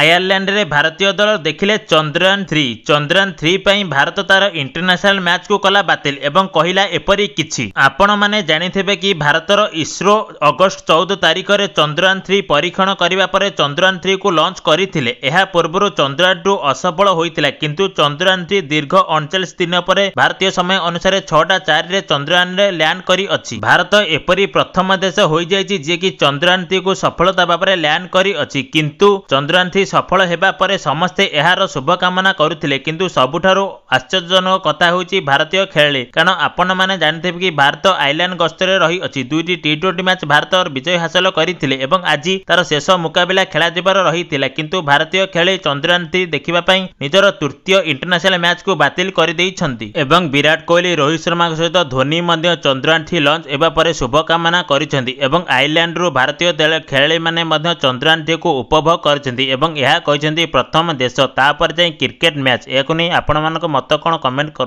ଆୟାରଲାଣ୍ଡରେ ଭାରତୀୟ ଦଳ ଦେଖିଲେ ଚନ୍ଦ୍ରୟାନ ଥ୍ରୀ ଚନ୍ଦ୍ରୟାନ ଥ୍ରୀ ପାଇଁ ଭାରତ ତାର ଇଣ୍ଟରନ୍ୟାସନାଲ ମ୍ୟାଚ୍କୁ କଲା ବାତିଲ ଏବଂ କହିଲା ଏପରି କିଛି ଆପଣମାନେ ଜାଣିଥିବେ କି ଭାରତର ଇସ୍ରୋ ଅଗଷ୍ଟ ଚଉଦ ତାରିଖରେ ଚନ୍ଦ୍ରୟାନ ଥ୍ରୀ ପରୀକ୍ଷଣ କରିବା ପରେ ଚନ୍ଦ୍ରୟାନ ଥ୍ରୀକୁ ଲଞ୍ଚ କରିଥିଲେ ଏହା ପୂର୍ବରୁ ଚନ୍ଦ୍ରୟାନ ଟୁ ଅସଫଳ ହୋଇଥିଲା କିନ୍ତୁ ଚନ୍ଦ୍ରୟାନ ଥ୍ରୀ ଦୀର୍ଘ ଅଣଚାଳିଶ ଦିନ ପରେ ଭାରତୀୟ ସମୟ ଅନୁସାରେ ଛଅଟା ଚାରିରେ ଚନ୍ଦ୍ରୟାନରେ ଲ୍ୟାଣ୍ଡ କରିଅଛି ଭାରତ ଏପରି ପ୍ରଥମ ଦେଶ ହୋଇଯାଇଛି ଯିଏକି ଚନ୍ଦ୍ରୟାନ ଥ୍ରୀକୁ ସଫଳତା ଭାବରେ ଲ୍ୟାଣ୍ଡ କରିଅଛି କିନ୍ତୁ ଚନ୍ଦ୍ରୟାନ ଥ୍ରୀ ପୃଥିବୀ ସଫଳ ହେବା ପରେ ସମସ୍ତେ ଏହାର ଶୁଭକାମନା କରୁଥିଲେ କିନ୍ତୁ ସବୁଠାରୁ ଆଶ୍ଚର୍ଯ୍ୟଜନକ କଥା ହେଉଛି ଭାରତୀୟ ଖେଳାଳି କାରଣ ଆପଣମାନେ ଜାଣିଥିବେ କି ଭାରତ ଆଇଲ୍ୟାଣ୍ଡ ଗସ୍ତରେ ରହିଅଛି ଦୁଇଟି ଟି ଟ୍ୱେଣ୍ଟି ମ୍ୟାଚ୍ ଭାରତ ବିଜୟ ହାସଲ କରିଥିଲେ ଏବଂ ଆଜି ତାର ଶେଷ ମୁକାବିଲା ଖେଳାଯିବାର ରହିଥିଲା କିନ୍ତୁ ଭାରତୀୟ ଖେଳାଳି ଚନ୍ଦ୍ରୟାନ ଥ୍ରୀ ଦେଖିବା ପାଇଁ ନିଜର ତୃତୀୟ ଇଣ୍ଟରନ୍ୟାସନାଲ ମ୍ୟାଚ୍କୁ ବାତିଲ କରିଦେଇଛନ୍ତି ଏବଂ ବିରାଟ କୋହଲି ରୋହିତ ଶର୍ମାଙ୍କ ସହିତ ଧୋନି ମଧ୍ୟ ଚନ୍ଦ୍ରୟାନ ଥ୍ରୀ ଲଞ୍ଚ ହେବା ପରେ ଶୁଭକାମନା କରିଛନ୍ତି ଏବଂ ଆଇଲ୍ୟାଣ୍ଡରୁ ଭାରତୀୟ ଖେଳାଳିମାନେ ମଧ୍ୟ ଚନ୍ଦ୍ରୟାନ ଥ୍ରୀକୁ ଉପଭୋଗ କରିଛନ୍ତି ଏବଂ यह कहते प्रथम देश तापर जाए क्रिकेट मैच यह आपण मत कौन कमेंट कर